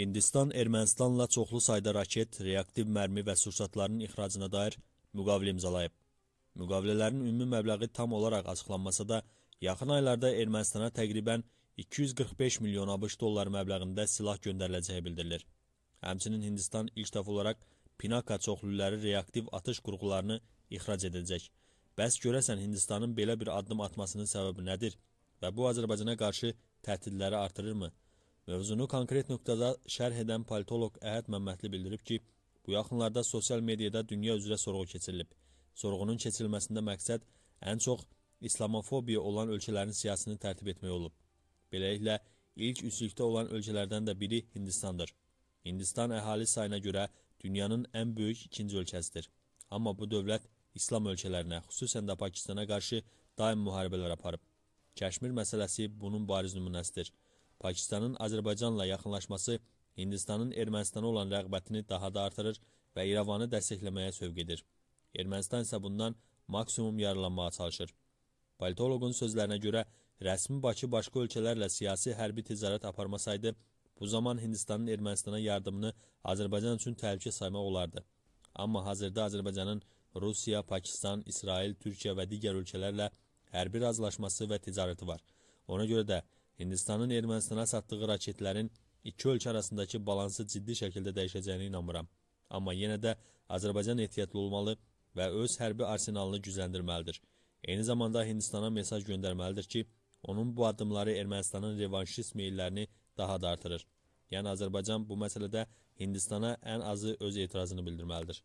Hindistan Ermənistanla çoxlu sayda raket, reaktiv mərmi və sursatların ixracına dair müqavilə imzalayıb. Müqavilələrin ümumi məbləği tam olaraq açıqlanmasa da, yaxın aylarda Ermənistana təqribən 245 milyon ABŞ dolları məbləğində silah göndəriləcəyi bildirilir. Həmçinin Hindistan ilk dəfə olaraq Pinaka çoxlüləri reaktiv atış qurğularını ixrac edəcək. Bəs görəsən Hindistanın belə bir addım atmasının səbəbi nədir və bu Azərbaycana qarşı təhdidləri artırırmı? Mövzunu konkret nöqtədə şərh edən politolog Əhəd Məmmədli bildirib ki, bu yaxınlarda sosial mediada dünya üzrə sorğu keçirilib. Sorğunun keçirilməsində məqsəd ən çox islamofobiya olan ölkələrin siyasını tərtib etmək olub. Beləliklə, ilk üçlükdə olan ölkələrdən də biri Hindistandır. Hindistan əhali sayına görə dünyanın ən böyük ikinci ölkəsidir. Amma bu dövlət İslam ölkələrinə, xüsusən də Pakistana qarşı daim müharibələr aparıb. Kəşmir məsələsi bunun bariz nümunəsidir. Pakistanın Azərbaycanla yaxınlaşması Hindistanın Ermənistana olan rəğbətini daha da artırır və İrəvanı dəstəkləməyə sövq edir. Ermənistan isə bundan maksimum yararlanmağa çalışır. Politoloqun sözlərinə görə, rəsmi Bakı başqa ölkələrlə siyasi hərbi ticarət aparmasaydı, bu zaman Hindistanın Ermənistana yardımını Azərbaycan üçün təhlükə saymaq olardı. Amma hazırda Azərbaycanın Rusiya, Pakistan, İsrail, Türkiyə və digər ölkələrlə hərbi razılaşması və ticarəti var. Ona görə də Hindistanın Ermənistana satdığı raketlərin iki ölkə arasındakı balansı ciddi şəkildə dəyişəcəyinə inanmıram. Amma yenə də Azərbaycan ehtiyatlı olmalı və öz hərbi arsenalını gücləndirməlidir. Eyni zamanda Hindistana mesaj göndərməlidir ki, onun bu addımları Ermənistanın revanşist meyillərini daha da artırır. Yəni Azərbaycan bu məsələdə Hindistana ən azı öz etirazını bildirməlidir.